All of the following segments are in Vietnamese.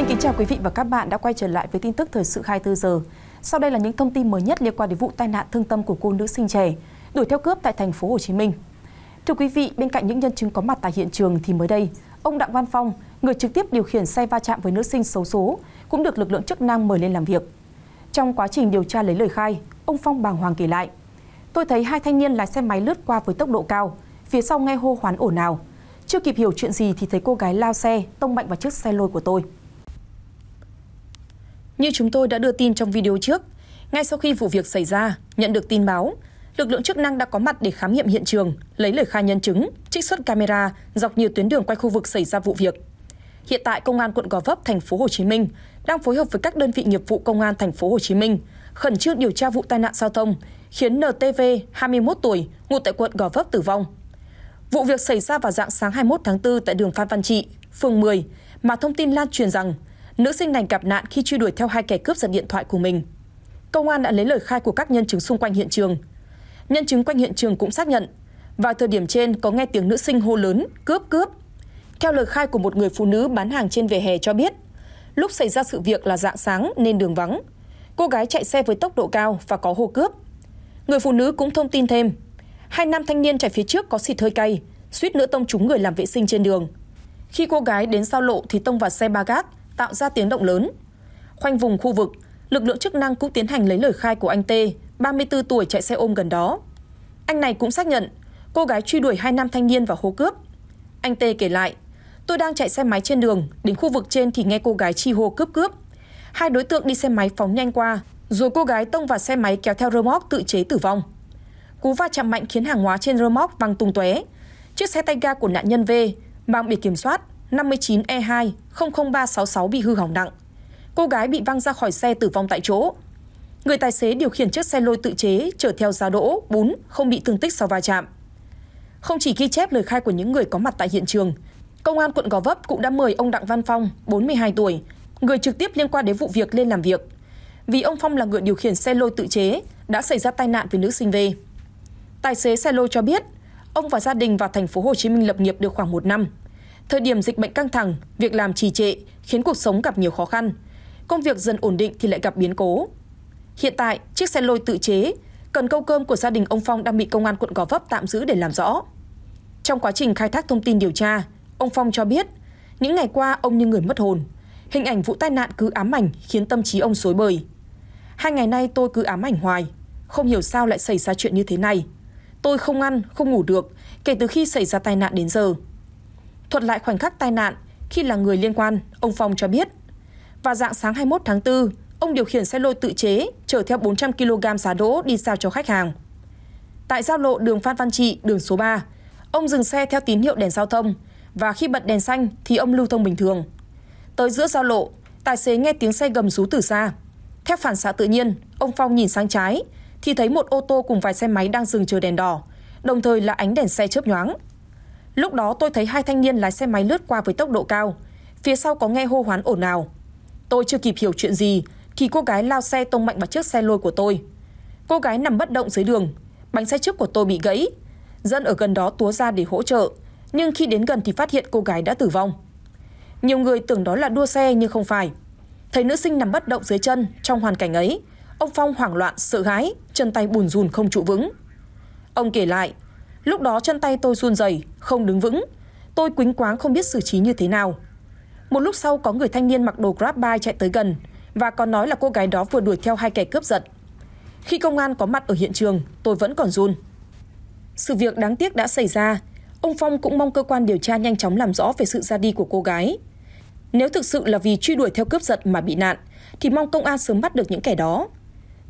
Xin kính chào quý vị và các bạn đã quay trở lại với tin tức thời sự 24 giờ. Sau đây là những thông tin mới nhất liên quan đến vụ tai nạn thương tâm của cô nữ sinh trẻ đuổi theo cướp tại thành phố Hồ Chí Minh. Thưa quý vị, bên cạnh những nhân chứng có mặt tại hiện trường thì mới đây, ông Đặng Văn Phong, người trực tiếp điều khiển xe va chạm với nữ sinh xấu số, cũng được lực lượng chức năng mời lên làm việc. Trong quá trình điều tra lấy lời khai, ông Phong bàng hoàng kể lại: "Tôi thấy hai thanh niên lái xe máy lướt qua với tốc độ cao, phía sau nghe hô hoán ồn ào. Chưa kịp hiểu chuyện gì thì thấy cô gái lao xe tông mạnh vào chiếc xe lôi của tôi." Như chúng tôi đã đưa tin trong video trước, ngay sau khi vụ việc xảy ra, nhận được tin báo, lực lượng chức năng đã có mặt để khám nghiệm hiện trường, lấy lời khai nhân chứng, trích xuất camera dọc nhiều tuyến đường quanh khu vực xảy ra vụ việc. Hiện tại công an quận Gò Vấp thành phố Hồ Chí Minh đang phối hợp với các đơn vị nghiệp vụ công an thành phố Hồ Chí Minh khẩn trương điều tra vụ tai nạn giao thông khiến NTV 21 tuổi ngụ tại quận Gò Vấp tử vong. Vụ việc xảy ra vào dạng sáng 21 tháng 4 tại đường Phan Văn Trị, phường 10 mà thông tin lan truyền rằng nữ sinh này gặp nạn khi truy đuổi theo hai kẻ cướp giật điện thoại của mình. Công an đã lấy lời khai của các nhân chứng xung quanh hiện trường. Nhân chứng quanh hiện trường cũng xác nhận, vào thời điểm trên có nghe tiếng nữ sinh hô lớn, cướp cướp. Theo lời khai của một người phụ nữ bán hàng trên vỉa hè cho biết, lúc xảy ra sự việc là dạng sáng nên đường vắng. Cô gái chạy xe với tốc độ cao và có hô cướp. Người phụ nữ cũng thông tin thêm, hai nam thanh niên chạy phía trước có xịt hơi cay, suýt nữa tông trúng người làm vệ sinh trên đường. Khi cô gái đến giao lộ thì tông vào xe ba gác tạo ra tiếng động lớn. Khoanh vùng khu vực, lực lượng chức năng cũng tiến hành lấy lời khai của anh T, 34 tuổi chạy xe ôm gần đó. Anh này cũng xác nhận cô gái truy đuổi hai nam thanh niên vào hố cướp. Anh T kể lại, tôi đang chạy xe máy trên đường, đến khu vực trên thì nghe cô gái chi hô cướp cướp. Hai đối tượng đi xe máy phóng nhanh qua, rồi cô gái tông vào xe máy kéo theo rơ móc tự chế tử vong. Cú va chạm mạnh khiến hàng hóa trên rơ móc văng tung tóe. Chiếc xe tay ga của nạn nhân V mang bị kiểm soát 59E2 00366 bị hư hỏng nặng. Cô gái bị văng ra khỏi xe tử vong tại chỗ. Người tài xế điều khiển chiếc xe lôi tự chế chở theo giá đỗ, bún không bị thương tích sau va chạm. Không chỉ ghi chép lời khai của những người có mặt tại hiện trường, Công an quận Gò Vấp cũng đã mời ông Đặng Văn Phong, 42 tuổi, người trực tiếp liên quan đến vụ việc lên làm việc. Vì ông Phong là người điều khiển xe lôi tự chế, đã xảy ra tai nạn với nữ sinh V. Tài xế xe lôi cho biết, ông và gia đình vào thành phố Hồ Chí Minh lập nghiệp được khoảng một năm – Thời điểm dịch bệnh căng thẳng, việc làm trì trệ khiến cuộc sống gặp nhiều khó khăn. Công việc dần ổn định thì lại gặp biến cố. Hiện tại, chiếc xe lôi tự chế, cần câu cơm của gia đình ông Phong đang bị công an quận Gò Vấp tạm giữ để làm rõ. Trong quá trình khai thác thông tin điều tra, ông Phong cho biết, những ngày qua ông như người mất hồn. Hình ảnh vụ tai nạn cứ ám ảnh khiến tâm trí ông rối bời. Hai ngày nay tôi cứ ám ảnh hoài, không hiểu sao lại xảy ra chuyện như thế này. Tôi không ăn, không ngủ được kể từ khi xảy ra tai nạn đến giờ. Thuật lại khoảnh khắc tai nạn khi là người liên quan, ông Phong cho biết. Vào dạng sáng 21 tháng 4, ông điều khiển xe lôi tự chế chở theo 400 kg giá đỗ đi giao cho khách hàng. Tại giao lộ đường Phan Văn Trị, đường số 3, ông dừng xe theo tín hiệu đèn giao thông và khi bật đèn xanh thì ông lưu thông bình thường. Tới giữa giao lộ, tài xế nghe tiếng xe gầm rú từ xa. Theo phản xạ tự nhiên, ông Phong nhìn sang trái thì thấy một ô tô cùng vài xe máy đang dừng chờ đèn đỏ, đồng thời là ánh đèn xe chớp nhoáng. Lúc đó tôi thấy hai thanh niên lái xe máy lướt qua với tốc độ cao, phía sau có nghe hô hoán ồn ào. Tôi chưa kịp hiểu chuyện gì thì cô gái lao xe tông mạnh vào chiếc xe lôi của tôi. Cô gái nằm bất động dưới đường, bánh xe trước của tôi bị gãy. Dân ở gần đó túa ra để hỗ trợ, nhưng khi đến gần thì phát hiện cô gái đã tử vong. Nhiều người tưởng đó là đua xe nhưng không phải. Thấy nữ sinh nằm bất động dưới chân trong hoàn cảnh ấy, ông Phong hoảng loạn, sợ hãi, chân tay bùn rùn không trụ vững. Ông kể lại, Lúc đó chân tay tôi run rẩy, không đứng vững. Tôi quính quáng không biết xử trí như thế nào. Một lúc sau có người thanh niên mặc đồ Grab bike chạy tới gần và còn nói là cô gái đó vừa đuổi theo hai kẻ cướp giật. Khi công an có mặt ở hiện trường, tôi vẫn còn run. Sự việc đáng tiếc đã xảy ra, ông Phong cũng mong cơ quan điều tra nhanh chóng làm rõ về sự ra đi của cô gái. Nếu thực sự là vì truy đuổi theo cướp giật mà bị nạn, thì mong công an sớm bắt được những kẻ đó.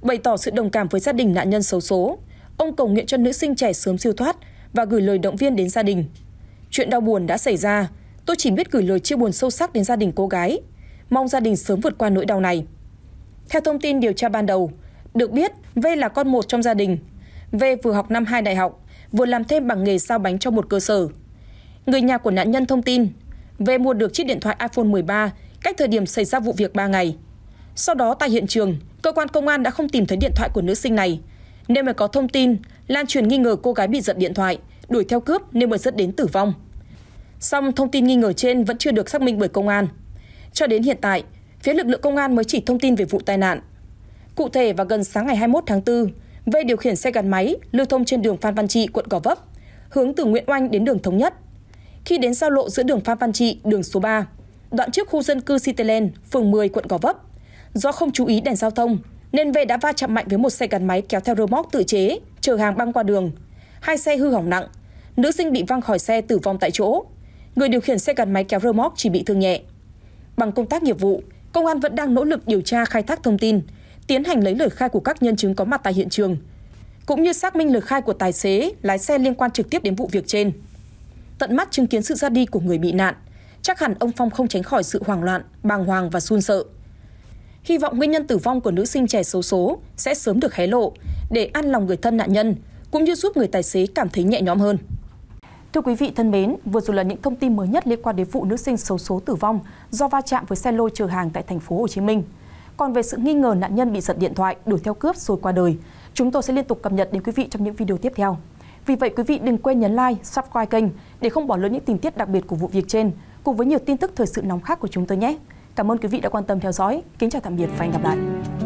Bày tỏ sự đồng cảm với gia đình nạn nhân xấu số, ông cầu nguyện cho nữ sinh trẻ sớm siêu thoát và gửi lời động viên đến gia đình. Chuyện đau buồn đã xảy ra, tôi chỉ biết gửi lời chia buồn sâu sắc đến gia đình cô gái, mong gia đình sớm vượt qua nỗi đau này. Theo thông tin điều tra ban đầu, được biết V là con một trong gia đình. V vừa học năm 2 đại học, vừa làm thêm bằng nghề sao bánh cho một cơ sở. Người nhà của nạn nhân thông tin, V mua được chiếc điện thoại iPhone 13 cách thời điểm xảy ra vụ việc 3 ngày. Sau đó tại hiện trường, cơ quan công an đã không tìm thấy điện thoại của nữ sinh này nơi mà có thông tin lan truyền nghi ngờ cô gái bị giật điện thoại đuổi theo cướp nên mới dẫn đến tử vong. Song thông tin nghi ngờ trên vẫn chưa được xác minh bởi công an. Cho đến hiện tại, phía lực lượng công an mới chỉ thông tin về vụ tai nạn. Cụ thể vào gần sáng ngày 21 tháng 4, V điều khiển xe gắn máy lưu thông trên đường Phan Văn Trị, quận Gò Vấp, hướng từ Nguyễn Oanh đến đường Thống Nhất. Khi đến giao lộ giữa đường Phan Văn Trị, đường số 3, đoạn trước khu dân cư Cityland, phường 10, quận Gò Vấp, do không chú ý đèn giao thông nên v đã va chạm mạnh với một xe gắn máy kéo theo rơ móc tự chế chở hàng băng qua đường hai xe hư hỏng nặng nữ sinh bị văng khỏi xe tử vong tại chỗ người điều khiển xe gắn máy kéo rơ móc chỉ bị thương nhẹ bằng công tác nghiệp vụ công an vẫn đang nỗ lực điều tra khai thác thông tin tiến hành lấy lời khai của các nhân chứng có mặt tại hiện trường cũng như xác minh lời khai của tài xế lái xe liên quan trực tiếp đến vụ việc trên tận mắt chứng kiến sự ra đi của người bị nạn chắc hẳn ông phong không tránh khỏi sự hoảng loạn bàng hoàng và run sợ hy vọng nguyên nhân tử vong của nữ sinh trẻ xấu số sẽ sớm được hé lộ để an lòng người thân nạn nhân cũng như giúp người tài xế cảm thấy nhẹ nhõm hơn. Thưa quý vị thân mến, vừa rồi là những thông tin mới nhất liên quan đến vụ nữ sinh xấu số tử vong do va chạm với xe lôi chở hàng tại thành phố Hồ Chí Minh. Còn về sự nghi ngờ nạn nhân bị giật điện thoại đuổi theo cướp rồi qua đời, chúng tôi sẽ liên tục cập nhật đến quý vị trong những video tiếp theo. Vì vậy quý vị đừng quên nhấn like, subscribe kênh để không bỏ lỡ những tình tiết đặc biệt của vụ việc trên cùng với nhiều tin tức thời sự nóng khác của chúng tôi nhé. Cảm ơn quý vị đã quan tâm theo dõi. Kính chào tạm biệt và hẹn gặp lại.